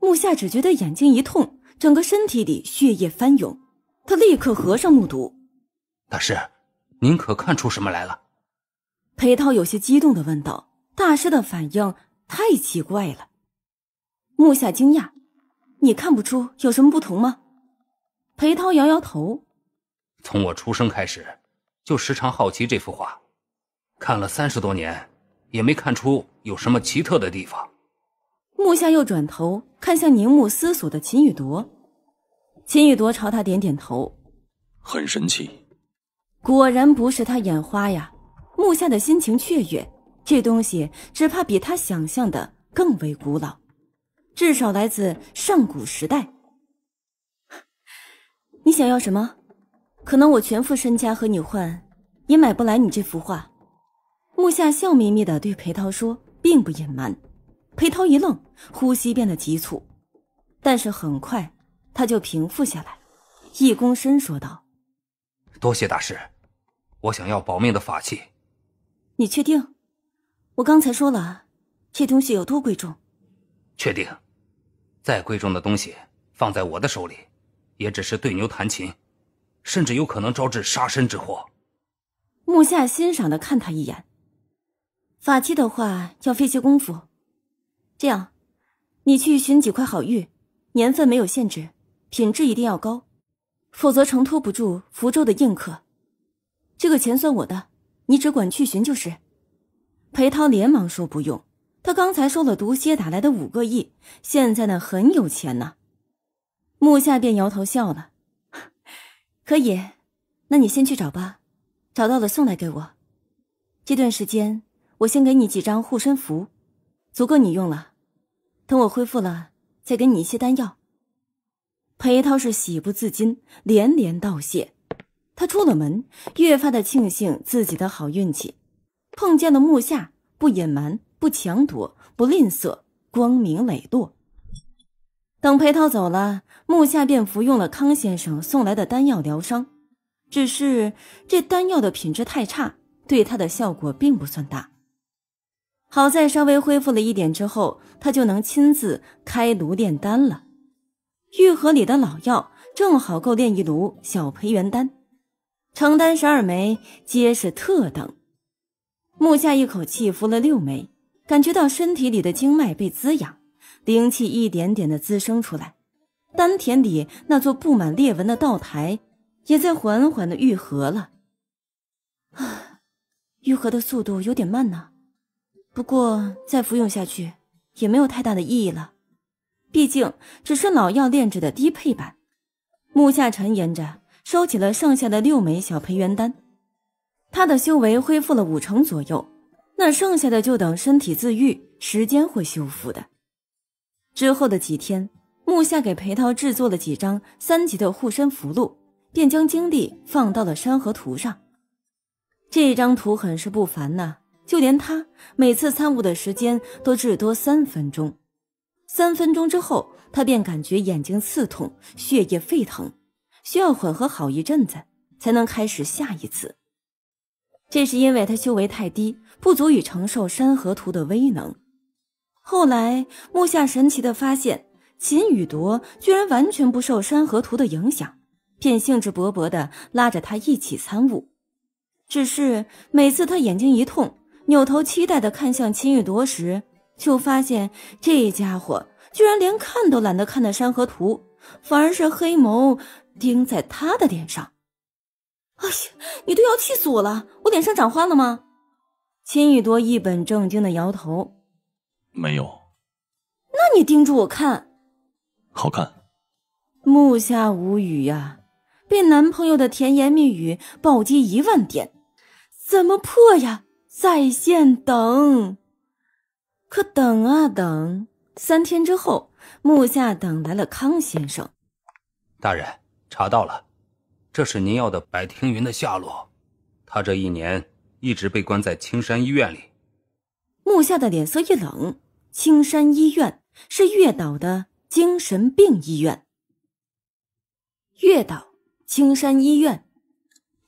木下只觉得眼睛一痛，整个身体里血液翻涌。他立刻合上木睹。大师，您可看出什么来了？裴涛有些激动的问道：“大师的反应太奇怪了。”木下惊讶。你看不出有什么不同吗？裴涛摇摇头。从我出生开始，就时常好奇这幅画，看了三十多年，也没看出有什么奇特的地方。木下又转头看向凝目思索的秦雨铎，秦雨铎朝他点点头。很神奇，果然不是他眼花呀！木下的心情雀跃，这东西只怕比他想象的更为古老。至少来自上古时代。你想要什么？可能我全副身家和你换，也买不来你这幅画。木夏笑眯眯的对裴涛说，并不隐瞒。裴涛一愣，呼吸变得急促，但是很快他就平复下来，一躬身说道：“多谢大师，我想要保命的法器。”你确定？我刚才说了，这东西有多贵重？确定。再贵重的东西放在我的手里，也只是对牛弹琴，甚至有可能招致杀身之祸。木夏欣赏的看他一眼。法器的话要费些功夫，这样，你去寻几块好玉，年份没有限制，品质一定要高，否则承托不住符咒的印刻。这个钱算我的，你只管去寻就是。裴涛连忙说：“不用。”他刚才收了毒蝎打来的五个亿，现在呢很有钱呢。木夏便摇头笑了，[LAUGHS] 可以，那你先去找吧，找到了送来给我。这段时间我先给你几张护身符，足够你用了。等我恢复了，再给你一些丹药。裴涛是喜不自禁，连连道谢。他出了门，越发的庆幸自己的好运气，碰见了木夏，不隐瞒。不强夺，不吝啬，光明磊落。等裴涛走了，木下便服用了康先生送来的丹药疗伤。只是这丹药的品质太差，对他的效果并不算大。好在稍微恢复了一点之后，他就能亲自开炉炼丹了。玉盒里的老药正好够炼一炉小培元丹，成丹十二枚，皆是特等。木下一口气服了六枚。感觉到身体里的经脉被滋养，灵气一点点的滋生出来，丹田里那座布满裂纹的道台也在缓缓的愈合了。啊，愈合的速度有点慢呢，不过再服用下去也没有太大的意义了，毕竟只是老药炼制的低配版。木下沉吟着，收起了剩下的六枚小培元丹，他的修为恢复了五成左右。那剩下的就等身体自愈，时间会修复的。之后的几天，木下给裴涛制作了几张三级的护身符箓，便将精力放到了山河图上。这张图很是不凡呐，就连他每次参悟的时间都至多三分钟。三分钟之后，他便感觉眼睛刺痛，血液沸腾，需要混合好一阵子才能开始下一次。这是因为他修为太低。不足以承受山河图的威能。后来，木下神奇的发现，秦雨铎居然完全不受山河图的影响，便兴致勃勃的拉着他一起参悟。只是每次他眼睛一痛，扭头期待的看向秦雨铎时，就发现这家伙居然连看都懒得看的山河图，反而是黑眸盯在他的脸上。哎呀，你都要气死我了！我脸上长花了吗？秦宇多一本正经的摇头，没有。那你盯住我看，好看。木下无语呀，被男朋友的甜言蜜语暴击一万点，怎么破呀？在线等。可等啊等，三天之后，木下等来了康先生。大人查到了，这是您要的白庭云的下落，他这一年。一直被关在青山医院里。木夏的脸色一冷。青山医院是月岛的精神病医院。月岛青山医院，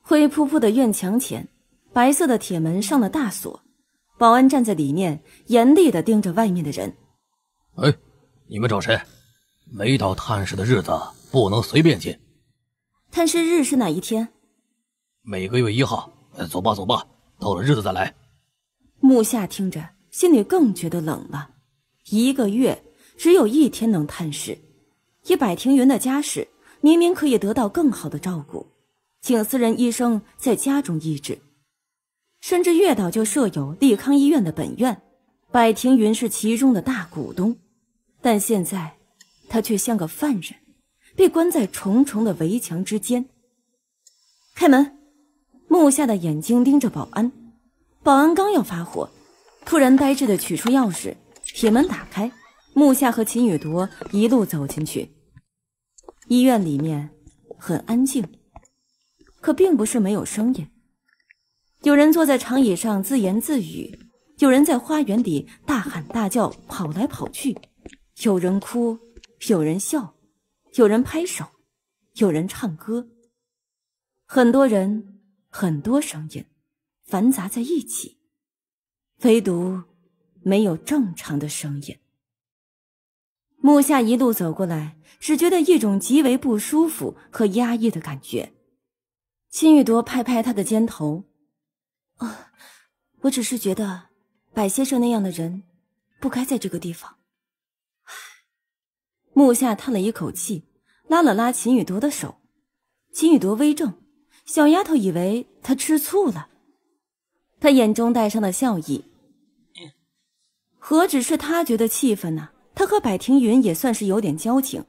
灰扑扑的院墙前，白色的铁门上了大锁，保安站在里面，严厉的盯着外面的人。哎，你们找谁？没到探视的日子不能随便进。探视日是哪一天？每个月一号。走吧，走吧。到了日子再来。木夏听着，心里更觉得冷了。一个月只有一天能探视，以百庭云的家世，明明可以得到更好的照顾，请私人医生在家中医治，甚至月岛就设有利康医院的本院，百庭云是其中的大股东，但现在他却像个犯人，被关在重重的围墙之间。开门。木下的眼睛盯着保安，保安刚要发火，突然呆滞的取出钥匙，铁门打开，木下和秦雨铎一路走进去。医院里面很安静，可并不是没有声音。有人坐在长椅上自言自语，有人在花园里大喊大叫，跑来跑去，有人哭，有人笑，有人拍手，有人唱歌，很多人。很多声音繁杂在一起，唯独没有正常的声音。木夏一路走过来，只觉得一种极为不舒服和压抑的感觉。秦雨铎拍拍他的肩头：“啊，我只是觉得百先生那样的人不该在这个地方。”木夏叹了一口气，拉了拉秦雨铎的手。秦雨铎微怔。小丫头以为她吃醋了，她眼中带上了笑意。何止是她觉得气愤呢？她和百庭云也算是有点交情，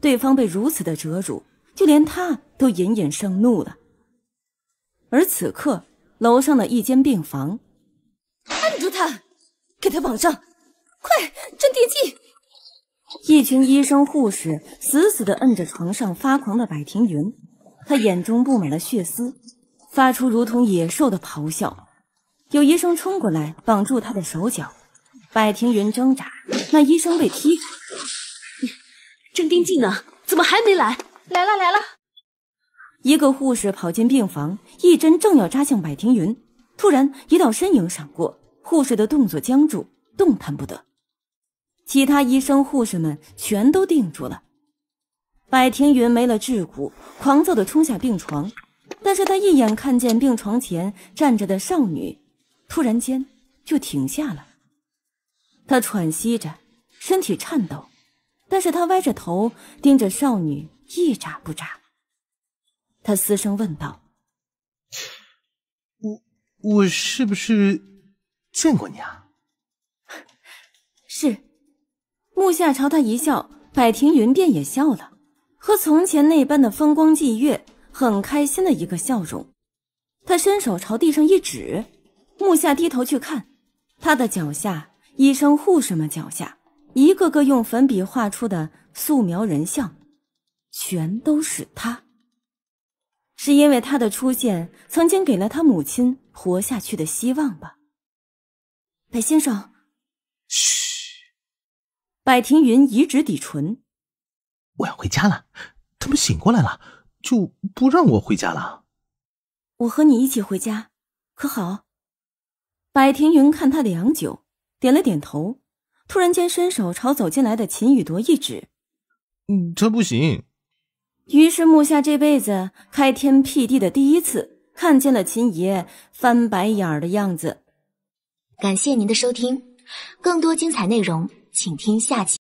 对方被如此的折辱，就连她都隐隐生怒了。而此刻，楼上的一间病房，按住他，给他绑上，快镇定剂！一群医生护士死死的摁着床上发狂的百庭云。他眼中布满了血丝，发出如同野兽的咆哮。有医生冲过来，绑住他的手脚。百庭云挣扎，那医生被踢。正盯静呢，怎么还没来？来了，来了！一个护士跑进病房，一针正要扎向百庭云，突然一道身影闪过，护士的动作僵住，动弹不得。其他医生、护士们全都定住了。百庭云没了桎梏，狂躁的冲下病床，但是他一眼看见病床前站着的少女，突然间就停下了。他喘息着，身体颤抖，但是他歪着头盯着少女一眨不眨。他嘶声问道：“我，我是不是见过你啊？”是，木下朝他一笑，百庭云便也笑了。和从前那般的风光霁月，很开心的一个笑容。他伸手朝地上一指，木下低头去看，他的脚下，医生、护士们脚下，一个个用粉笔画出的素描人像，全都是他。是因为他的出现，曾经给了他母亲活下去的希望吧？白先生，嘘。百庭云移指抵唇。我要回家了，他们醒过来了，就不让我回家了。我和你一起回家，可好？百庭云看他良久，点了点头，突然间伸手朝走进来的秦雨铎一指：“嗯，这不行。”于是木下这辈子开天辟地的第一次看见了秦爷翻白眼儿的样子。感谢您的收听，更多精彩内容请听下集。